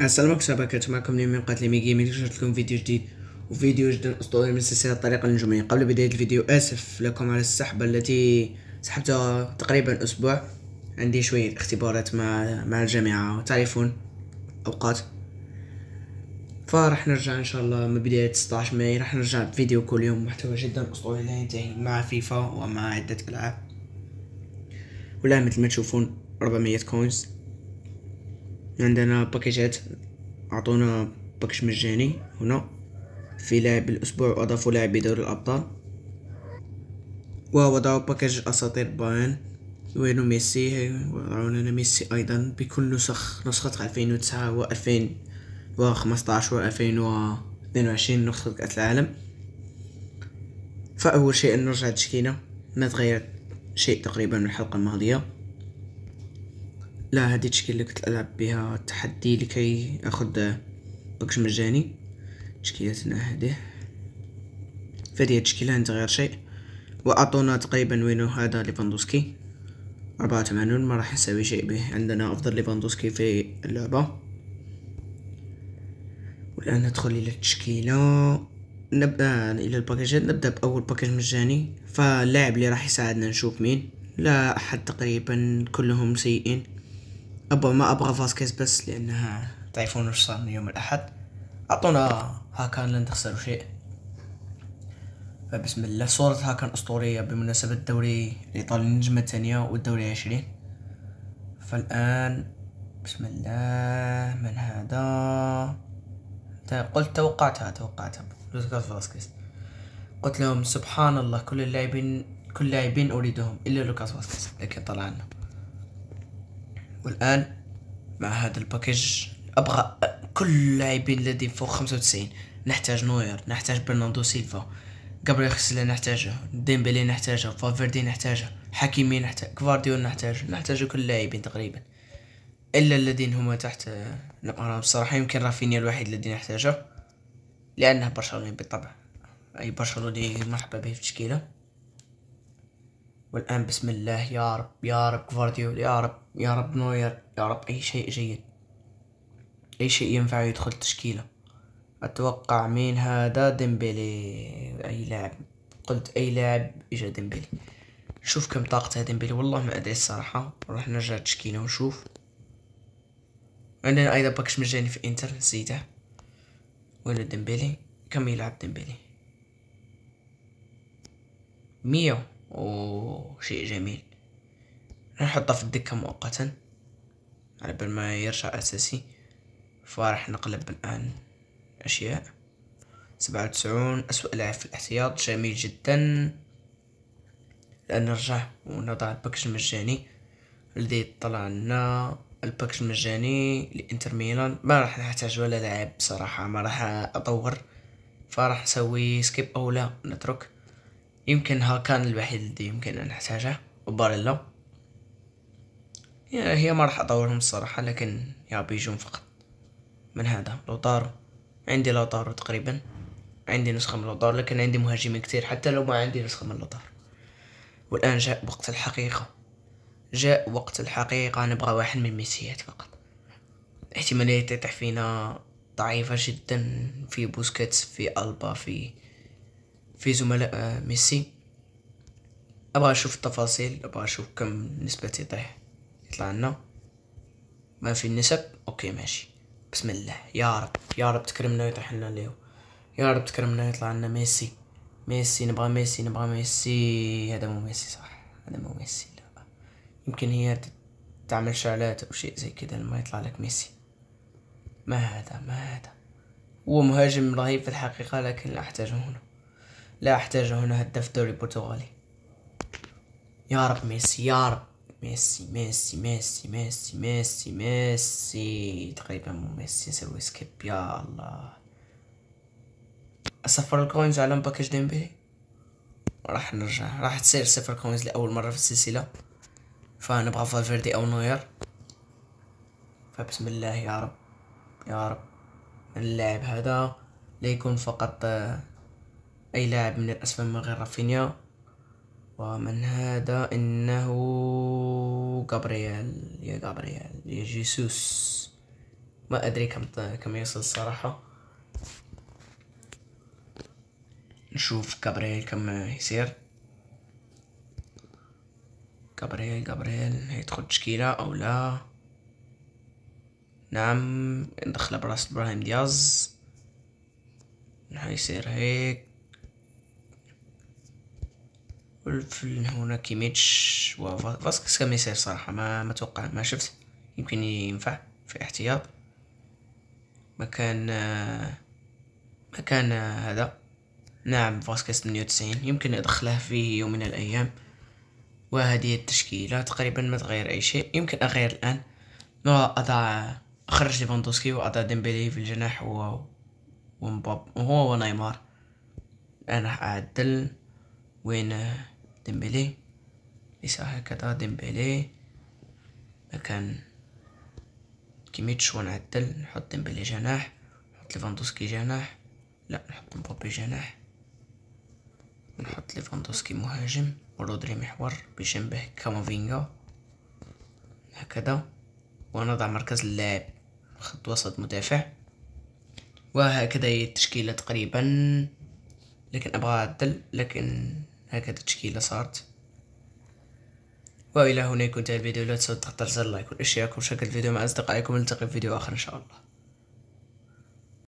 السلام عليكم كنت معكم اليوم من قناه ليمي جيمين رجعت لكم فيديو جديد وفيديو جدا اسطوري من سلسله الطريقه النجوميه قبل بدايه الفيديو اسف لكم على السحبه التي سحبتها تقريبا اسبوع عندي شويه اختبارات مع مع الجامعه تعرفون اوقات فراح نرجع ان شاء الله من بدايه 16 ماي راح نرجع بفيديو كل يوم محتوى جدا اسطوري لا ينتهي مع فيفا ومع عده العاب ولا مثل ما تشوفون 400 كوينز عندنا باكيجات اعطونا باكش مجاني هنا في لاعب الاسبوع واضافوا لاعب دوري الابطال ووضعوا باكج اساطير بايرن وينو ميسي وضعونا ميسي ايضا بكل نسخ نسخة 2009 و 2015 و 2022 نسخة كأس العالم فأول شيء نرجع تشكينا ما تغيرت شيء تقريبا من الحلقة الماضية لا هذه التشكيلة اللي كنت ألعب بها التحدي لكي أخذ باكج مجاني تشكيلتنا هذه فهذه التشكيلة انت غير شيء وأعطونا تقريبا وينو هذا ليفاندوسكي أربعة ثمانون ما راح نسوي شيء به عندنا أفضل ليفاندوسكي في اللعبة والآن ندخل إلى التشكيلة نبدأ إلى الباكجات نبدأ بأول باكج مجاني فاللاعب اللي راح يساعدنا نشوف مين لا أحد تقريبا كلهم سيئين ابغى ما ابغى فاسكيز بس لانها تعرفون وش صار من يوم الاحد اعطونا هاكان لن تخسروا شيء فبسم الله صورة هاكان أسطورية بمناسبة الدوري الإيطالي النجمة الثانية والدوري العشرين فالآن بسم الله من هذا طيب، قلت توقعتها توقعتها لوكاس فاسكيز قلت لهم سبحان الله كل اللاعبين كل اللاعبين أريدهم إلا لوكاس فاسكيز لكن طلع عنه والآن مع هذا الباكج أبغى كل اللاعبين الذين فوق خمسة نحتاج نوير نحتاج برناردو سيلفا قبل خسلة نحتاجه ديمبلي نحتاجه فافيردي نحتاجه حكيمي نحتاج كفارديول نحتاج نحتاج كل اللاعبين تقريبا الا الذين هما تحت انا بصراحه يمكن رافينيا الوحيد الذي نحتاجه لانه برشلوني بالطبع اي برشلوني مرحبا به في التشكيله والآن بسم الله يا رب يا رب كفارديول يا رب يا رب نوير يا رب أي شيء جيد أي شيء ينفع يدخل تشكيلة أتوقع مين هذا ديمبلي أي لاعب قلت أي لاعب إجا ديمبلي شوف كم طاقته ديمبلي والله ما أدري الصراحة راح نرجع تشكيلة ونشوف عندنا أيضا باكش مجاني في إنتر نسيته ولا ديمبلي كم يلعب ديمبلي ميو وشيء جميل راح نحطه في الدكة مؤقتا على بال ما يرجع أساسي فراح نقلب الآن أشياء سبعة وتسعون أسوأ لاعب في الاحتياط جميل جدا الآن نرجع ونضع الباكج المجاني الذي طلع لنا الباكج المجاني لإنتر ميلان ما راح نحتاج ولا لاعب بصراحة ما راح أطور فراح نسوي سكيب أو لا نترك يمكن ها كان الوحيد اللي يمكن أن أحتاجه وباريلا يعني هي ما راح أطورهم الصراحة لكن يا بيجون فقط من هذا لوطارو عندي لوطارو تقريبا عندي نسخة من لوطارو لكن عندي مهاجمين كتير حتى لو ما عندي نسخة من لوطارو والآن جاء وقت الحقيقة جاء وقت الحقيقة نبغى واحد من ميسيات فقط احتمالية تطيح فينا ضعيفة جدا في بوسكيتس في ألبا في في زملاء آه، ميسي ابغى اشوف التفاصيل ابغى اشوف كم نسبة يطيح يطلع لنا ما في النسب اوكي ماشي بسم الله يا رب يا رب تكرمنا ويطيح لنا ليو يا رب تكرمنا يطلع لنا ميسي ميسي نبغى ميسي نبغى ميسي هذا مو ميسي صح هذا مو ميسي لا يمكن هي تعمل شعلات او شيء زي كذا لما يطلع لك ميسي ما هذا ما هذا هو مهاجم رهيب في الحقيقة لكن لا أحتاجه هنا لا أحتاج هنا هدف الدوري البرتغالي يا رب ميسي يا رب ميسي ميسي ميسي ميسي ميسي ميسي تقريبا ميسي يسوي سكيب يا الله أصفر الكوينز على باكج ديمبي راح نرجع راح تصير صفر كوينز لأول مرة في السلسلة فنبغى فالفيردي أو نوير فبسم الله يا رب يا رب اللاعب هذا ليكون فقط أي لاعب من الأسفل من غير رافينيا ومن هذا إنه جابرييل يا جابرييل يا جيسوس ما أدري كم كم يصل الصراحة نشوف جابرييل كم يصير جابرييل جابرييل هيدخل تشكيلة أو لا نعم ندخل براس إبراهيم دياز هيصير هيك والفل هنا كيميتش وفاسكس كان يسير صراحة ما ما توقع ما شفت يمكن ينفع في احتياط مكان مكان هذا نعم فاسكيز 98 يمكن ادخله في يوم من الايام وهذه التشكيلة تقريبا ما تغير اي شيء يمكن اغير الان اضع اخرج ليفاندوسكي واضع ديمبلي في الجناح و ومباب هو ونيمار الان راح اعدل وين ديمبلي ليس هكذا ديمبلي مكان كيميتش ونعدل نحط ديمبلي جناح نحط ليفاندوسكي جناح لا نحط مبابي جناح نحط ليفاندوسكي مهاجم ورودري محور بجنبه كامافينغا هكذا ونضع مركز اللاعب خط وسط مدافع وهكذا هي التشكيلة تقريبا لكن ابغى اعدل لكن هكذا تشكيلة صارت والى هنا يكون انتهى الفيديو لا تنسوا تضغطوا على زر لايك والاشتراك وشاركوا الفيديو مع اصدقائكم نلتقي في فيديو اخر ان شاء الله